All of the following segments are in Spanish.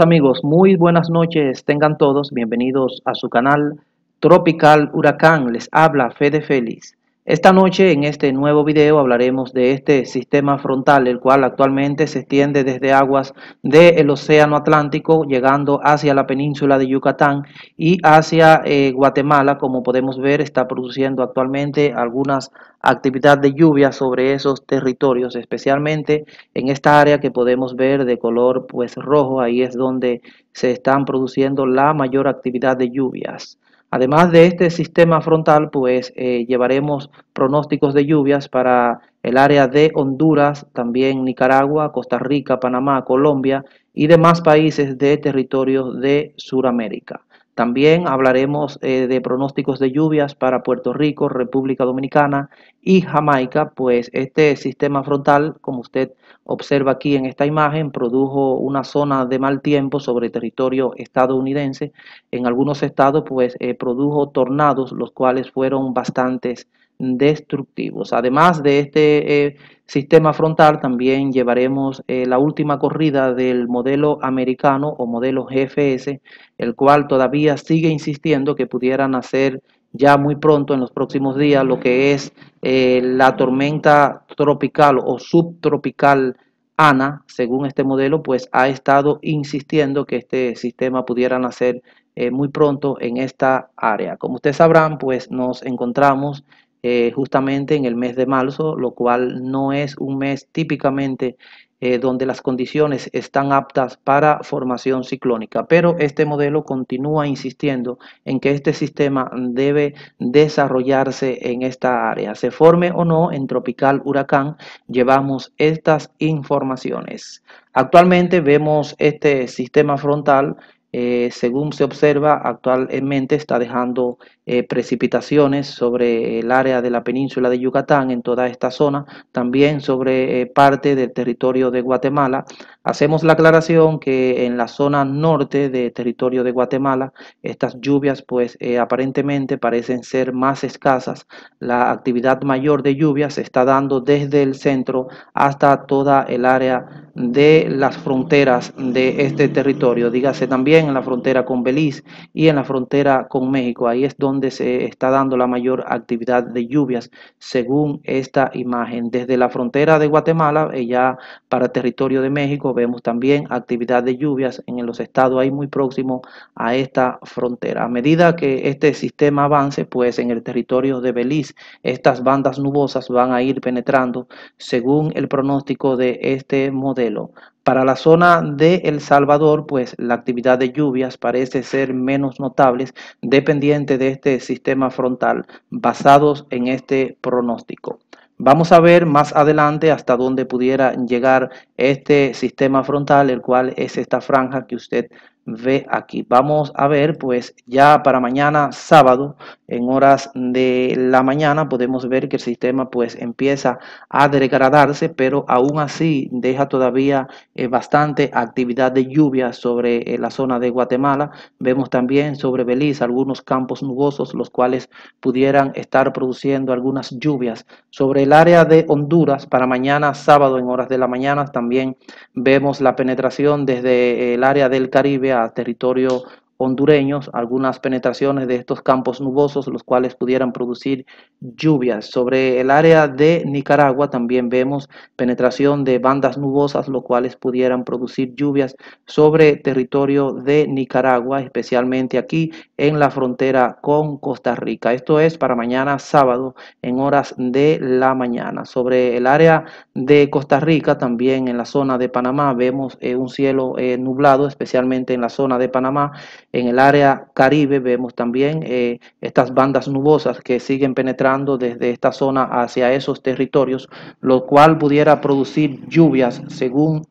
amigos, muy buenas noches tengan todos. Bienvenidos a su canal Tropical Huracán. Les habla Fede Félix. Esta noche en este nuevo video hablaremos de este sistema frontal, el cual actualmente se extiende desde aguas del Océano Atlántico, llegando hacia la península de Yucatán y hacia eh, Guatemala. Como podemos ver, está produciendo actualmente algunas actividades de lluvia sobre esos territorios, especialmente en esta área que podemos ver de color pues rojo, ahí es donde se están produciendo la mayor actividad de lluvias. Además de este sistema frontal, pues eh, llevaremos pronósticos de lluvias para el área de Honduras, también Nicaragua, Costa Rica, Panamá, Colombia y demás países de territorios de Sudamérica. También hablaremos eh, de pronósticos de lluvias para Puerto Rico, República Dominicana y Jamaica, pues este sistema frontal, como usted observa aquí en esta imagen, produjo una zona de mal tiempo sobre territorio estadounidense. En algunos estados, pues eh, produjo tornados, los cuales fueron bastantes destructivos. Además de este eh, sistema frontal, también llevaremos eh, la última corrida del modelo americano o modelo GFS, el cual todavía sigue insistiendo que pudieran hacer ya muy pronto en los próximos días lo que es eh, la tormenta tropical o subtropical Ana, según este modelo, pues ha estado insistiendo que este sistema pudiera nacer muy pronto en esta área. Como ustedes sabrán, pues nos encontramos eh, justamente en el mes de marzo, lo cual no es un mes típicamente eh, donde las condiciones están aptas para formación ciclónica. Pero este modelo continúa insistiendo en que este sistema debe desarrollarse en esta área. Se forme o no en tropical huracán, llevamos estas informaciones. Actualmente vemos este sistema frontal eh, según se observa, actualmente está dejando eh, precipitaciones sobre el área de la península de Yucatán, en toda esta zona, también sobre eh, parte del territorio de Guatemala. Hacemos la aclaración que en la zona norte del territorio de Guatemala, estas lluvias pues aparentemente parecen ser más escasas. La actividad mayor de lluvias se está dando desde el centro hasta toda el área de las fronteras de este territorio, dígase también en la frontera con Belice y en la frontera con México. Ahí es donde se está dando la mayor actividad de lluvias, según esta imagen. Desde la frontera de Guatemala, eh, ya para territorio de México, vemos también actividad de lluvias en los estados ahí muy próximos a esta frontera. A medida que este sistema avance, pues en el territorio de Belice, estas bandas nubosas van a ir penetrando según el pronóstico de este modelo para la zona de El Salvador, pues la actividad de lluvias parece ser menos notable dependiente de este sistema frontal basados en este pronóstico. Vamos a ver más adelante hasta dónde pudiera llegar este sistema frontal, el cual es esta franja que usted ve aquí. Vamos a ver, pues ya para mañana sábado, en horas de la mañana, podemos ver que el sistema pues empieza a degradarse, pero aún así deja todavía eh, bastante actividad de lluvia sobre eh, la zona de Guatemala. Vemos también sobre Belice algunos campos nubosos, los cuales pudieran estar produciendo algunas lluvias. Sobre el área de Honduras, para mañana sábado, en horas de la mañana, también vemos la penetración desde eh, el área del Caribe territorio hondureños algunas penetraciones de estos campos nubosos, los cuales pudieran producir lluvias. Sobre el área de Nicaragua también vemos penetración de bandas nubosas, los cuales pudieran producir lluvias sobre territorio de Nicaragua, especialmente aquí en la frontera con Costa Rica. Esto es para mañana sábado en horas de la mañana. Sobre el área de Costa Rica, también en la zona de Panamá, vemos eh, un cielo eh, nublado, especialmente en la zona de Panamá en el área caribe vemos también eh, estas bandas nubosas que siguen penetrando desde esta zona hacia esos territorios, lo cual pudiera producir lluvias según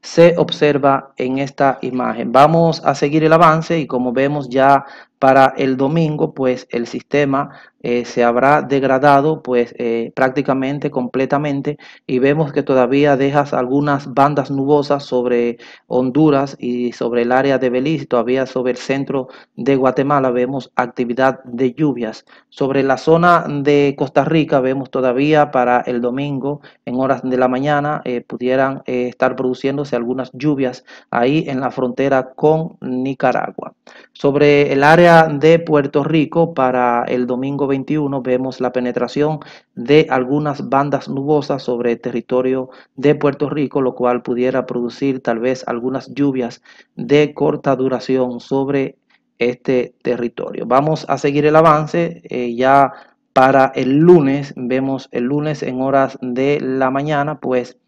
se observa en esta imagen. Vamos a seguir el avance y como vemos ya para el domingo, pues el sistema eh, se habrá degradado pues eh, prácticamente completamente y vemos que todavía dejas algunas bandas nubosas sobre Honduras y sobre el área de Belice, todavía sobre el centro de Guatemala vemos actividad de lluvias. Sobre la zona de Costa Rica vemos todavía para el domingo en horas de la mañana eh, pudieran estar produciéndose algunas lluvias ahí en la frontera con Nicaragua. Sobre el área de Puerto Rico para el domingo 21 vemos la penetración de algunas bandas nubosas sobre el territorio de Puerto Rico, lo cual pudiera producir tal vez algunas lluvias de corta duración sobre este territorio. Vamos a seguir el avance eh, ya para el lunes. Vemos el lunes en horas de la mañana, pues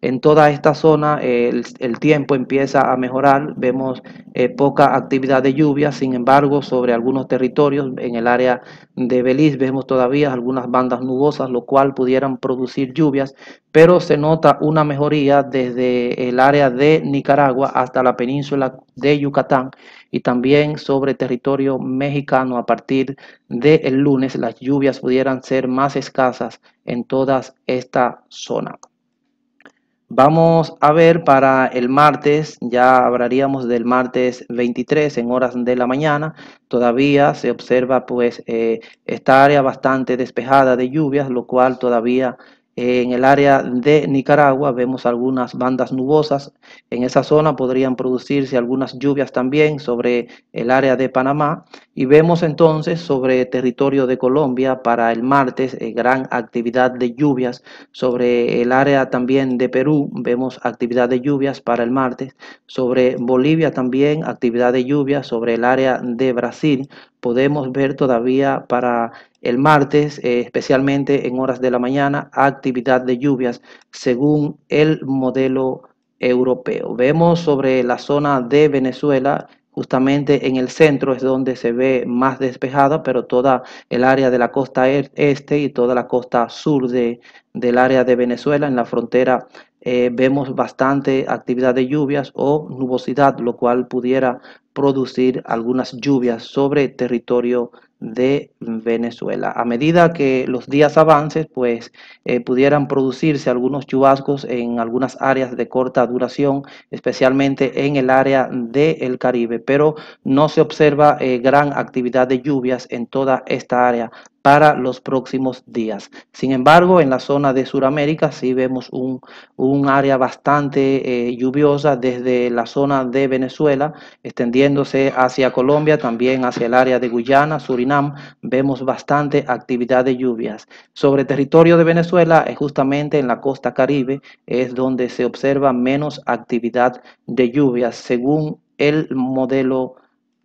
en toda esta zona eh, el, tiempo empieza a mejorar, vemos eh, poca actividad de lluvia, sin embargo sobre algunos territorios en el área de Belice vemos todavía algunas bandas nubosas, lo cual pudieran producir lluvias, pero se nota una mejoría desde el área de Nicaragua hasta la península de Yucatán y también sobre territorio mexicano a partir del lunes las lluvias pudieran ser más escasas en toda esta zona. Vamos a ver para el martes, ya hablaríamos del martes 23 en horas de la mañana, todavía se observa pues eh, esta área bastante despejada de lluvias, lo cual todavía en el área de Nicaragua vemos algunas bandas nubosas. En esa zona podrían producirse algunas lluvias también sobre el área de Panamá. Y vemos entonces sobre territorio de Colombia para el martes eh, gran actividad de lluvias. Sobre el área también de Perú vemos actividad de lluvias para el martes. Sobre Bolivia también actividad de lluvias. Sobre el área de Brasil podemos ver todavía para el martes, eh, especialmente en horas de la mañana, actividad de lluvias según el modelo europeo. Vemos sobre la zona de Venezuela, justamente en el centro es donde se ve más despejada, pero toda el área de la costa e-, este y toda la costa sur de, del área de Venezuela, en la frontera eh, vemos bastante actividad de lluvias o nubosidad, lo cual pudiera producir algunas lluvias sobre territorio de Venezuela. A medida que los días avancen, pues eh, pudieran producirse algunos chubascos en algunas áreas de corta duración, especialmente en el área del Caribe, pero no se observa eh, gran actividad de lluvias en toda esta área para los próximos días. Sin embargo, en la zona de Sudamérica sí vemos un, área bastante eh, lluviosa desde la zona de Venezuela, extendiéndose hacia Colombia, también hacia el área de Guyana, Surinam, vemos bastante actividad de lluvias. Sobre territorio de Venezuela, es justamente en la costa caribe, es donde se observa menos actividad de lluvias, según el modelo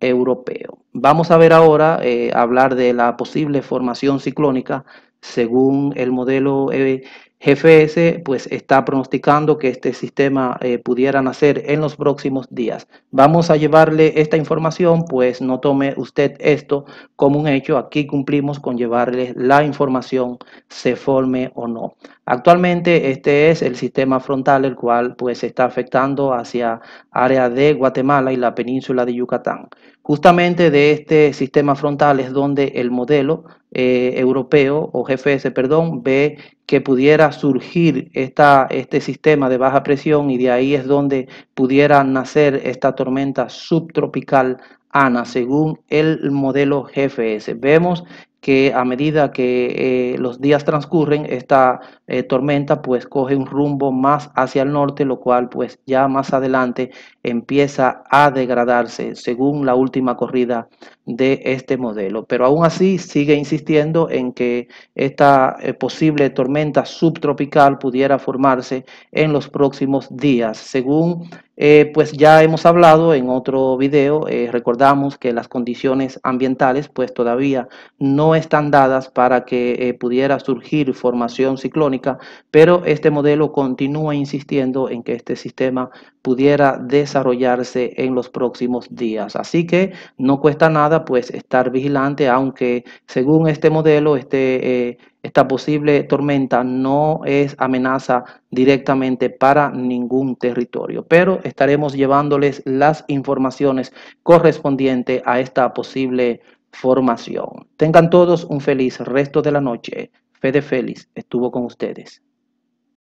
europeo. Vamos a ver ahora eh, hablar de la posible formación ciclónica según el modelo eh, GFS pues está pronosticando que este sistema eh, pudiera nacer en los próximos días. Vamos a llevarle esta información, pues no tome usted esto como un hecho. Aquí cumplimos con llevarle la información, se forme o no. Actualmente este es el sistema frontal el cual pues está afectando hacia área de Guatemala y la península de Yucatán. Justamente de este sistema frontal es donde el modelo eh, europeo o GFS, perdón, ve que pudiera surgir esta, este sistema de baja presión y de ahí es donde pudiera nacer esta tormenta subtropical Ana, según el modelo GFS. Vemos que a medida que eh, los días transcurren, esta eh, tormenta pues coge un rumbo más hacia el norte, lo cual pues ya más adelante empieza a degradarse según la última corrida de este modelo. Pero aún así sigue insistiendo en que esta eh, posible tormenta subtropical pudiera formarse en los próximos días, según eh, pues ya hemos hablado en otro video, eh, recordamos que las condiciones ambientales pues todavía no están dadas para que eh, pudiera surgir formación ciclónica, pero este modelo continúa insistiendo en que este sistema pudiera desarrollarse en los próximos días. Así que no cuesta nada pues estar vigilante, aunque según este modelo, este esta posible tormenta no es amenaza directamente para ningún territorio, pero estaremos llevándoles las informaciones correspondientes a esta posible formación. Tengan todos un feliz resto de la noche. Fede Félix estuvo con ustedes.